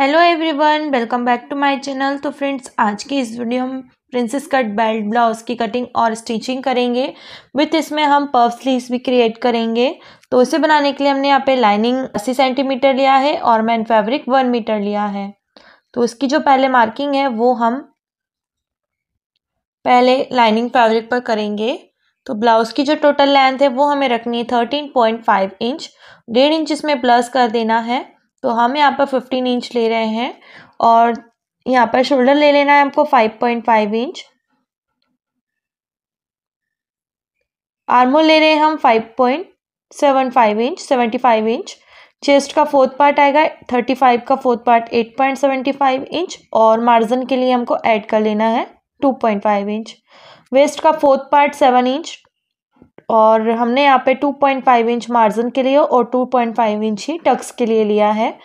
Hello everyone welcome back to my channel तो friends आज की इस वीडियो हम प्रिंसेस कट बेल्ट ब्लाउज की कटिंग और स्टिचिंग करेंगे विथ इसमें हम पर्व स्लीव्स भी क्रिएट करेंगे तो उसे बनाने के लिए हमने यहाँ पे लाइनिंग अस्सी सेंटीमीटर लिया है और मैन फैब्रिक वन मीटर लिया है तो उसकी जो पहले मार्किंग है वो हम पहले लाइनिंग फैब्रिक पर करेंगे तो ब्लाउज़ की जो टोटल लेंथ है वो हमें रखनी है थर्टीन पॉइंट फाइव इंच डेढ़ इंच इसमें प्लस कर देना है तो हम यहाँ पर फिफ्टीन इंच ले रहे हैं और यहाँ पर शोल्डर ले लेना है हमको five point five inch armhole ले रहे हैं हम five point seven five inch seventy five inch chest का फोर्थ पार्ट आएगा थर्टी फाइव का fourth part eight point seventy five inch और मार्जिन के लिए हमको ऐड कर लेना है two point five inch waist का फोर्थ पार्ट सेवन इंच और हमने यहाँ पे 2.5 इंच मार्जिन के लिए और 2.5 इंच ही टक्स के लिए लिया है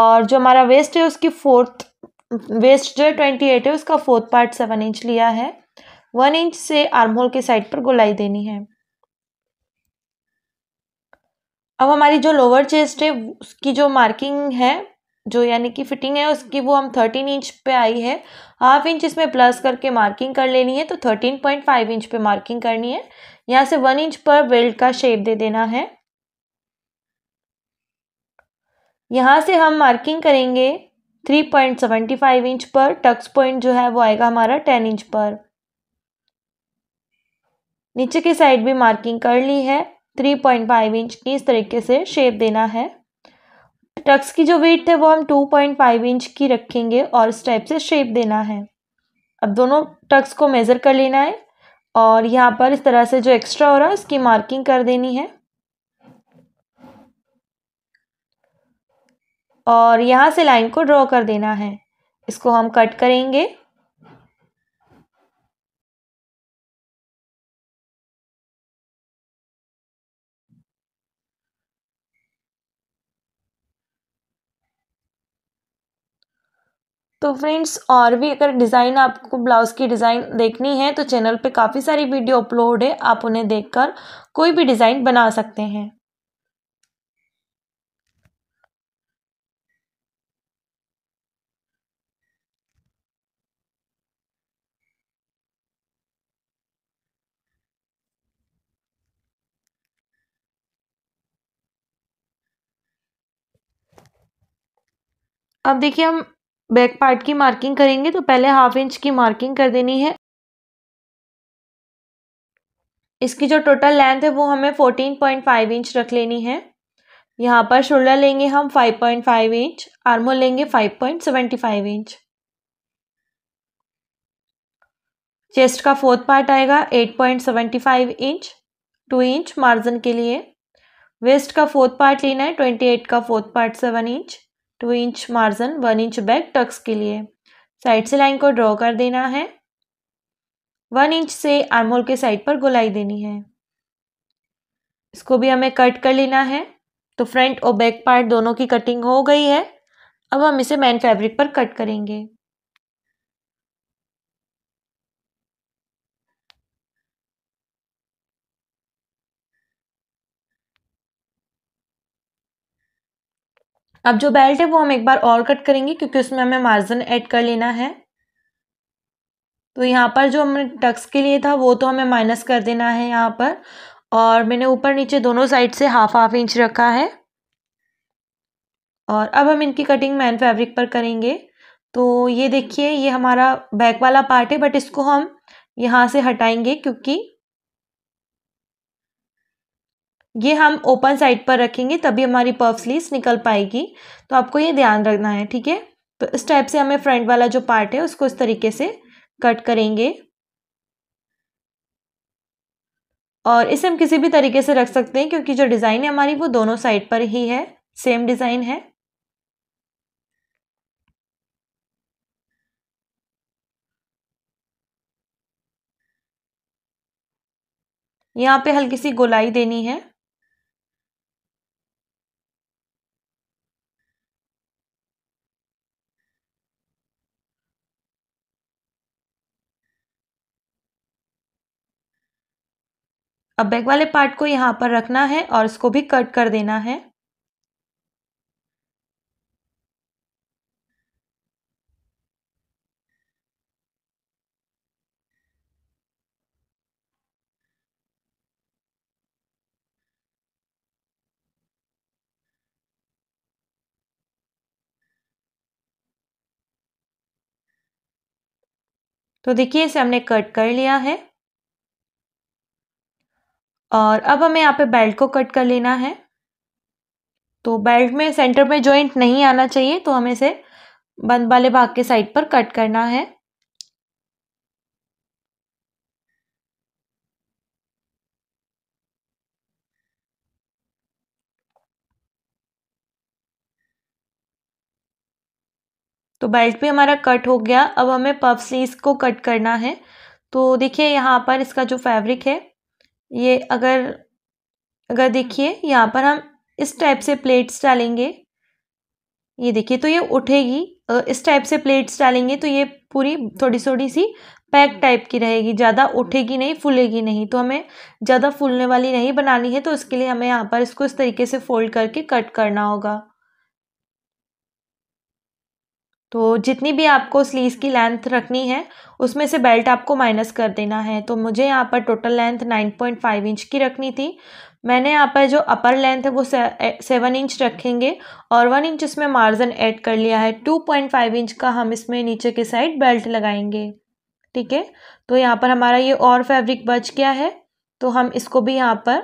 और जो हमारा वेस्ट है उसकी फोर्थ वेस्ट जो ट्वेंटी एट है उसका फोर्थ पार्ट सेवन इंच लिया है वन इंच से आर्म होल के साइड पर गोलाई देनी है अब हमारी जो लोअर चेस्ट है उसकी जो मार्किंग है जो यानी कि फिटिंग है उसकी वो हम थर्टीन इंच पे आई है हाफ इंच इसमें प्लस करके मार्किंग कर लेनी है तो थर्टीन पॉइंट फाइव इंच पे मार्किंग करनी है यहाँ से वन इंच पर बेल्ट का शेप दे देना है यहाँ से हम मार्किंग करेंगे three point seventy five inch पर टक्स पॉइंट जो है वो आएगा हमारा टेन इंच पर नीचे की साइड भी मार्किंग कर ली है थ्री पॉइंट फाइव इंच की इस तरीके से शेप देना है टक्स की जो वेट है वो हम टू पॉइंट फाइव इंच की रखेंगे और इस टाइप से शेप देना है अब दोनों टक्स को मेज़र कर लेना है और यहाँ पर इस तरह से जो एक्स्ट्रा हो रहा है उसकी मार्किंग कर देनी है और यहाँ से लाइन को ड्रॉ कर देना है इसको हम कट करेंगे तो फ्रेंड्स और भी अगर डिज़ाइन आपको ब्लाउज़ की डिज़ाइन देखनी है तो चैनल पे काफ़ी सारी वीडियो अपलोड है आप उन्हें देखकर कोई भी डिज़ाइन बना सकते हैं अब देखिए हम बैक पार्ट की मार्किंग करेंगे तो पहले हाफ इंच की मार्किंग कर देनी है इसकी जो टोटल लेंथ है वो हमें फोर्टीन पॉइंट फाइव इंच रख लेनी है यहाँ पर शोल्डर लेंगे हम five point five inch armhole लेंगे five point seventy five inch chest का फोर्थ पार्ट आएगा eight point seventy five inch two inch margin के लिए वेस्ट का फोर्थ पार्ट लेना है ट्वेंटी एट का fourth part seven inch two inch margin one inch back tucks के लिए साइड से लाइन को ड्रॉ कर देना है वन इंच से आर्मोल के साइड पर गोलाई देनी है इसको भी हमें कट कर लेना है तो फ्रंट और बैक पार्ट दोनों की कटिंग हो गई है अब हम इसे मैन फैब्रिक पर कट करेंगे अब जो बेल्ट है वो हम एक बार और कट करेंगे क्योंकि उसमें हमें मार्जिन ऐड कर लेना है तो यहाँ पर जो हमने टक्स के लिए था वो तो हमें माइनस कर देना है यहाँ पर और मैंने ऊपर नीचे दोनों साइड से हाफ हाफ इंच रखा है और अब हम इनकी कटिंग मैन फैब्रिक पर करेंगे तो ये देखिए ये हमारा बैक वाला पार्ट है बट इसको हम यहाँ से हटाएंगे क्योंकि ये हम ओपन साइड पर रखेंगे तभी हमारी पफ स्लीव्स निकल पाएगी तो आपको ये ध्यान रखना है ठीक है तो इस टाइप से हमें फ्रंट वाला जो पार्ट है उसको इस तरीके से कट करेंगे और इसे हम किसी भी तरीके से रख सकते हैं क्योंकि जो डिज़ाइन है हमारी वो दोनों साइड पर ही है सेम डिज़ाइन है यहाँ पे हल्की सी गोलाई देनी है अब बैक वाले पार्ट को यहाँ पर रखना है और इसको भी कट कर देना है तो देखिए इसे हमने कट कर लिया है और अब हमें यहाँ पे बेल्ट को कट कर लेना है तो बेल्ट में सेंटर में जॉइंट नहीं आना चाहिए तो हमें इसे बंद वाले भाग के साइड पर कट करना है तो बेल्ट भी हमारा कट हो गया अब हमें पफ स्लीव को कट करना है तो देखिए यहाँ पर इसका जो फैब्रिक है ये अगर अगर हाँ। देखिए यहाँ पर हम इस टाइप से प्लेट्स डालेंगे ये देखिए तो ये उठेगी इस टाइप से प्लेट्स डालेंगे तो ये पूरी थोड़ी थोड़ी सी पैक हाँ। टाइप की रहेगी ज़्यादा उठेगी नहीं फूलेगी नहीं तो हमें ज़्यादा फूलने वाली नहीं बनानी है तो इसके लिए हमें यहाँ पर इसको इस तरीके से फोल्ड करके कट करना होगा तो जितनी भी आपको स्लीव की लेंथ रखनी है उसमें से बेल्ट आपको माइनस कर देना है तो मुझे यहाँ पर टोटल लेंथ 9.5 इंच की रखनी थी मैंने यहाँ पर जो अपर लेंथ है वो सेवन इंच रखेंगे और वन इंच इसमें मार्जिन ऐड कर लिया है टू पॉइंट फाइव इंच का हम इसमें नीचे के साइड बेल्ट लगाएंगे ठीक है तो यहाँ पर हमारा ये और फैब्रिक बच गया है तो हम इसको भी यहाँ पर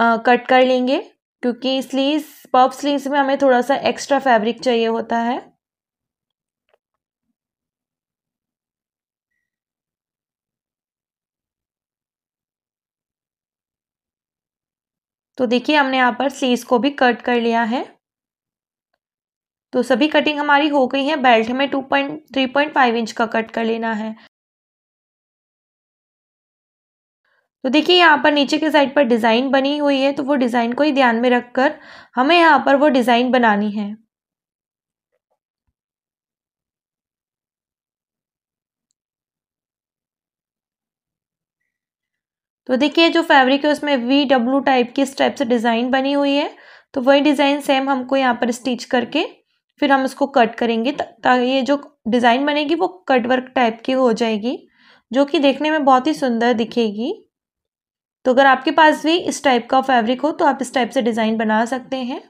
आ, कट कर लेंगे क्योंकि स्लीव पॉप स्लीव में हमें थोड़ा सा एक्स्ट्रा फैब्रिक चाहिए होता है तो देखिए हमने यहाँ पर स्लीव्स को भी कट कर लिया है तो सभी कटिंग हमारी हो गई है बेल्ट में two point three point five inch का कट कर लेना है तो देखिए यहाँ पर नीचे के साइड पर डिज़ाइन बनी हुई है तो वो डिज़ाइन को ही ध्यान में रखकर हमें यहाँ पर वो डिज़ाइन बनानी है तो देखिए जो फैब्रिक है उसमें वी डब्लू टाइप की इस टाइप से डिज़ाइन बनी हुई है तो वही डिज़ाइन सेम हमको यहाँ पर स्टिच करके फिर हम इसको कट करेंगे ताकि ये जो डिज़ाइन बनेगी वो कट वर्क टाइप की हो जाएगी जो कि देखने में बहुत ही सुंदर दिखेगी तो अगर आपके पास भी इस टाइप का फैब्रिक हो तो आप इस टाइप से डिज़ाइन बना सकते हैं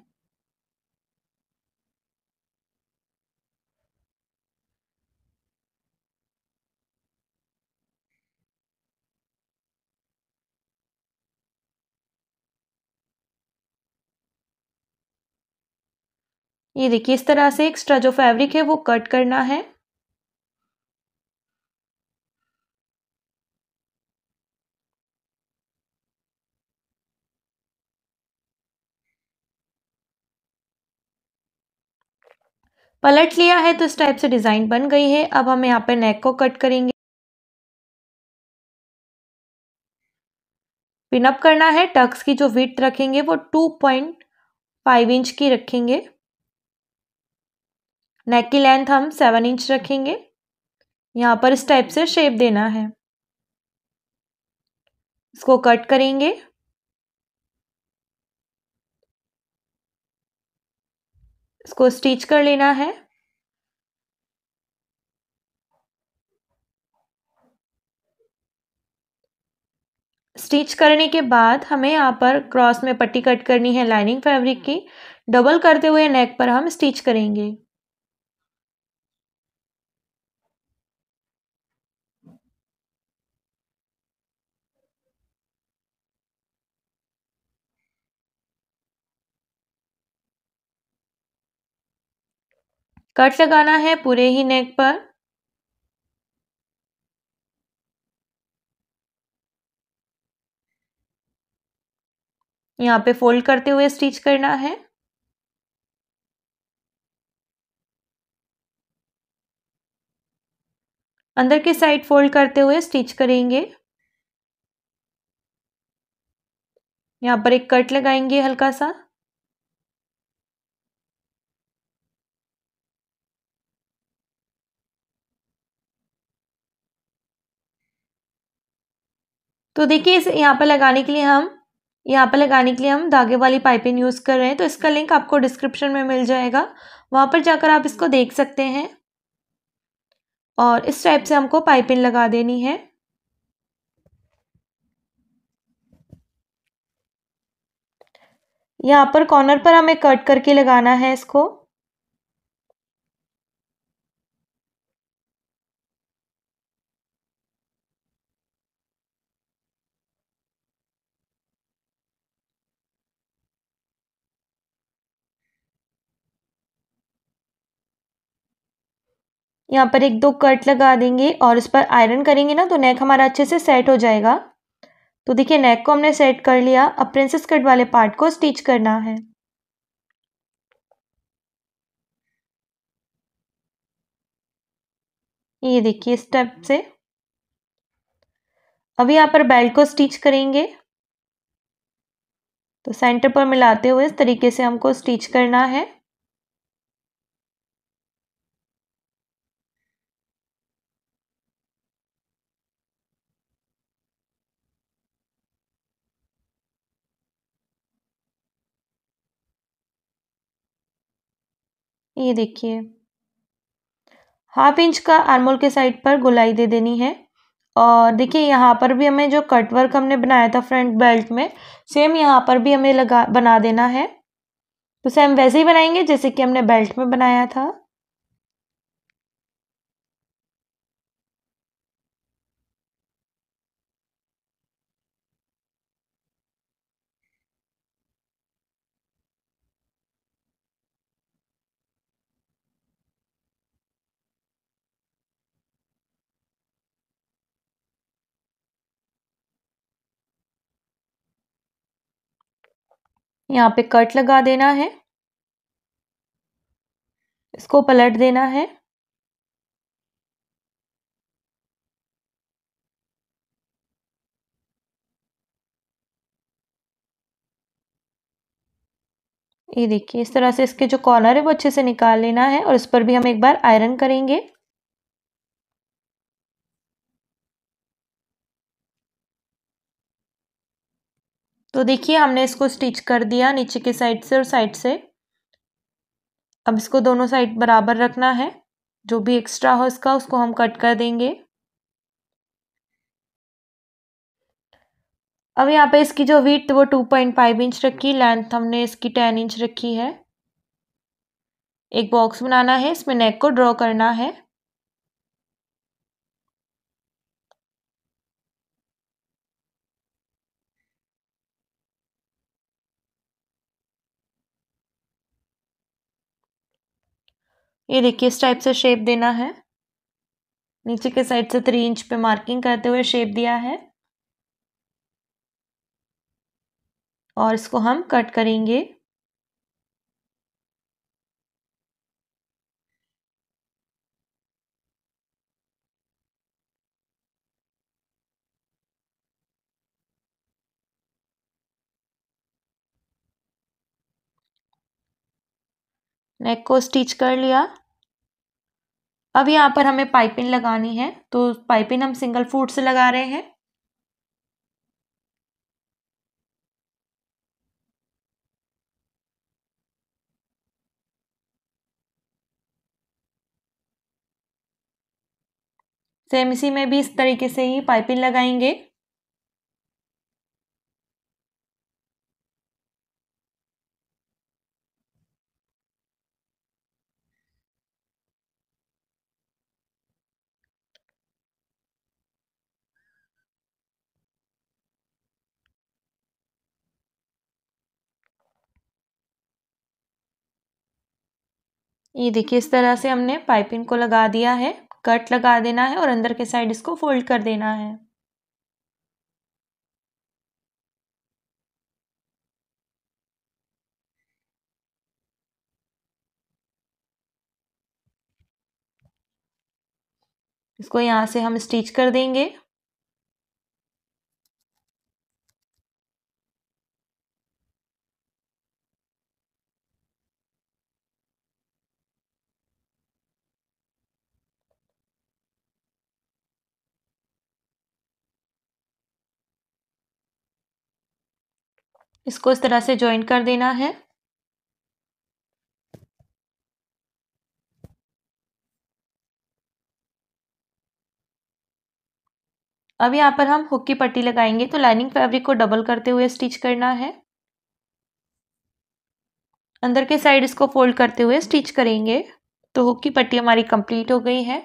ये देखिए इस तरह से एक्स्ट्रा जो फैब्रिक है वो कट करना है पलट लिया है तो इस टाइप से डिज़ाइन बन गई है अब हम यहाँ पे नेक को कट करेंगे पिनअप करना है टक्स की जो विथ रखेंगे वो टू पॉइंट फाइव इंच की रखेंगे नेक की लेंथ हम सेवन इंच रखेंगे यहाँ पर इस टाइप से शेप देना है इसको कट करेंगे इसको स्टिच कर लेना है स्टिच करने के बाद हमें यहाँ पर क्रॉस में पट्टी कट करनी है लाइनिंग फैब्रिक की डबल करते हुए नेक पर हम स्टिच करेंगे कट लगाना है पूरे ही नेक पर यहाँ पे फोल्ड करते हुए स्टिच करना है अंदर के साइड फोल्ड करते हुए स्टिच करेंगे यहाँ पर एक कट लगाएंगे हल्का सा तो देखिए इस यहाँ पर लगाने के लिए हम यहाँ पर लगाने के लिए हम धागे वाली पाइपिंग यूज़ कर रहे हैं तो इसका लिंक आपको डिस्क्रिप्शन में मिल जाएगा वहाँ पर जाकर आप इसको देख सकते हैं और इस टाइप से हमको पाइपिंग लगा देनी है यहाँ पर कॉर्नर पर हमें कट करके लगाना है इसको यहाँ पर एक दो कट लगा देंगे और उस पर आयरन करेंगे ना तो नेक हमारा अच्छे से सेट हो जाएगा तो देखिए नेक को हमने सेट कर लिया अब प्रिंसेस कट वाले पार्ट को स्टिच करना है ये देखिए स्टेप से अब यहाँ पर बेल्ट को स्टिच करेंगे तो सेंटर पर मिलाते हुए इस तरीके से हमको स्टिच करना है ये देखिए हाफ इंच का आर्मोल के साइड पर गुलाई दे देनी है और देखिए यहाँ पर भी हमें जो कट वर्क हमने बनाया था फ्रंट बेल्ट में सेम यहाँ पर भी हमें लगा बना देना है तो सेम वैसे ही बनाएंगे जैसे कि हमने बेल्ट में बनाया था यहाँ पे कट लगा देना है इसको पलट देना है ये देखिए इस तरह से इसके जो कॉर्नर है वो अच्छे से निकाल लेना है और इस पर भी हम एक बार आयरन करेंगे तो देखिए हमने इसको स्टिच कर दिया नीचे के साइड से और साइड से अब इसको दोनों साइड बराबर रखना है जो भी एक्स्ट्रा हो इसका उसको हम कट कर देंगे अब यहाँ पे इसकी जो विथ वो टू पॉइंट फाइव इंच रखी लेंथ हमने इसकी टेन इंच रखी है एक बॉक्स बनाना है इसमें नेक को ड्रॉ करना है ये देखिए इस टाइप से शेप देना है नीचे के साइड से थ्री इंच पे मार्किंग करते हुए शेप दिया है और इसको हम कट करेंगे नेक को स्टिच कर लिया अब यहाँ पर हमें पाइपिंग लगानी है तो पाइपिंग हम सिंगल फूट से लगा रहे हैं सेम इसी में भी इस तरीके से ही पाइपिंग लगाएंगे ये देखिए इस तरह से हमने पाइपिंग को लगा दिया है कट लगा देना है और अंदर के साइड इसको फोल्ड कर देना है इसको यहाँ से हम स्टिच कर देंगे इसको इस तरह से ज्वाइन कर देना है अब यहाँ पर हम हुक की पट्टी लगाएंगे तो लाइनिंग फैब्रिक को डबल करते हुए स्टिच करना है अंदर के साइड इसको फोल्ड करते हुए स्टिच करेंगे तो हुक की पट्टी हमारी कंप्लीट हो गई है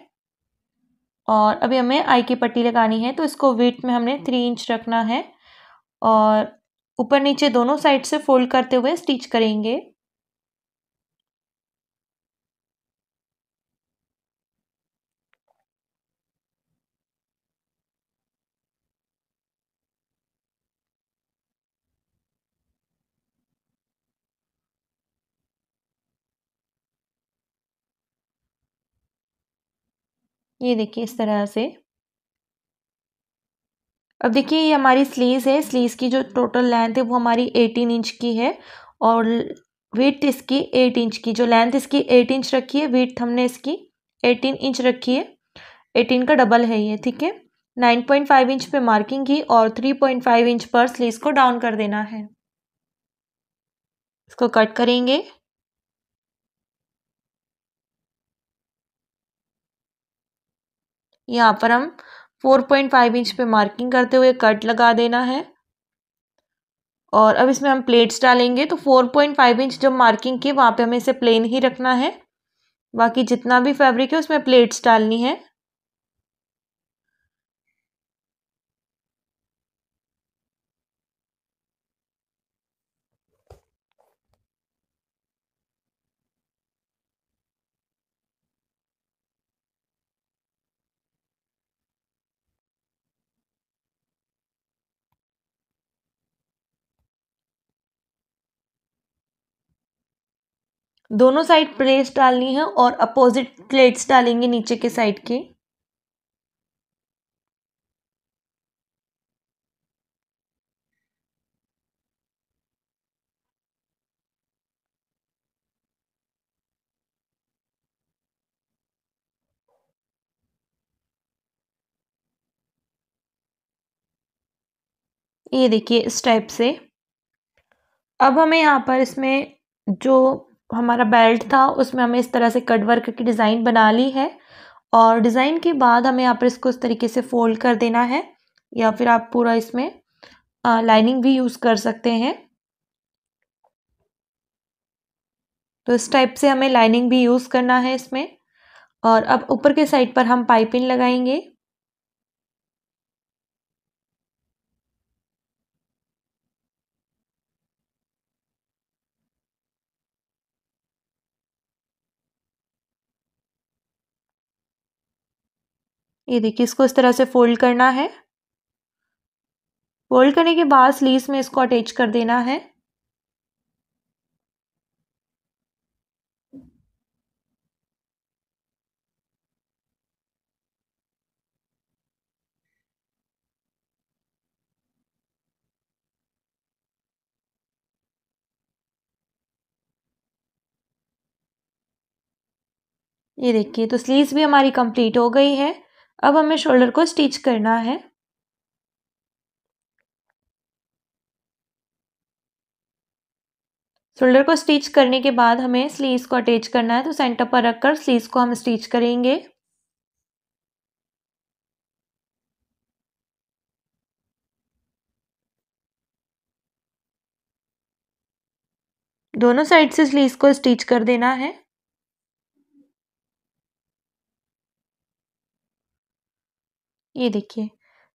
और अभी हमें आई की पट्टी लगानी है तो इसको वेट में हमने थ्री इंच रखना है और ऊपर नीचे दोनों साइड से फोल्ड करते हुए स्टिच करेंगे ये देखिए इस तरह से अब देखिए ये हमारी स्लीव है स्लीव की जो टोटल लेंथ है वो हमारी एटीन इंच की है और विथ इसकी एट इंच की जो लेंथ इसकी एट इंच रखी है विथ हमने इसकी एटीन इंच रखी है एटीन का डबल है ये ठीक है नाइन पॉइंट फाइव इंच पे मार्किंग की और थ्री पॉइंट फाइव इंच पर स्लीव को डाउन कर देना है इसको कट करेंगे यहाँ पर हम फोर पॉइंट फाइव इंच पे मार्किंग करते हुए कट लगा देना है और अब इसमें हम प्लेट्स डालेंगे तो फोर पॉइंट फाइव इंच जब मार्किंग की वहाँ पे हमें इसे प्लेन ही रखना है बाकी जितना भी फैब्रिक है उसमें प्लेट्स डालनी है दोनों साइड प्लेट्स डालनी है और अपोजिट प्लेट्स डालेंगे नीचे के साइड के ये देखिए इस टाइप से अब हमें यहाँ पर इसमें जो हमारा बेल्ट था उसमें हमें इस तरह से कट वर्क की डिज़ाइन बना ली है और डिज़ाइन के बाद हमें यहाँ पर इसको इस तरीके से फ़ोल्ड कर देना है या फिर आप पूरा इसमें आ, लाइनिंग भी यूज़ कर सकते हैं तो इस टाइप से हमें लाइनिंग भी यूज़ करना है इसमें और अब ऊपर के साइड पर हम पाइपिंग लगाएंगे ये देखिए इसको इस तरह से फोल्ड करना है फोल्ड करने के बाद स्लीव्स में इसको अटैच कर देना है ये देखिए तो स्लीव्स भी हमारी कंप्लीट हो गई है अब हमें शोल्डर को स्टिच करना है शोल्डर को स्टिच करने के बाद हमें स्लीव्स को अटैच करना है तो सेंटर पर रखकर स्लीव्स को हम स्टिच करेंगे दोनों साइड से स्लीव्स को स्टिच कर देना है ये देखिए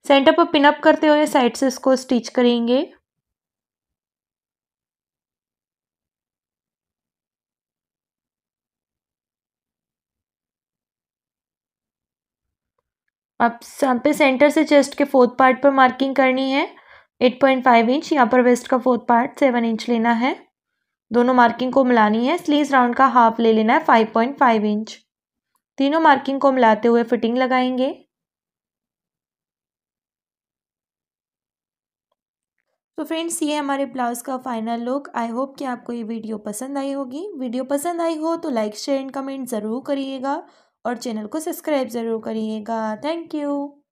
सेंटर पर पिनअप करते हुए साइड से इसको स्टिच करेंगे अब यहाँ पे सेंटर से चेस्ट के फोर्थ पार्ट पर मार्किंग करनी है एट पॉइंट फाइव इंच यहाँ पर वेस्ट का फोर्थ पार्ट सेवन इंच लेना है दोनों मार्किंग को मिलानी है स्लीव्स राउंड का हाफ ले लेना है फाइव पॉइंट फाइव इंच तीनों मार्किंग को मिलाते हुए फिटिंग लगाएंगे तो फ्रेंड्स ये हमारे ब्लाउज़ का फाइनल लुक आई होप कि आपको ये वीडियो पसंद आई होगी वीडियो पसंद आई हो तो लाइक शेयर एंड कमेंट ज़रूर करिएगा और चैनल को सब्सक्राइब ज़रूर करिएगा थैंक यू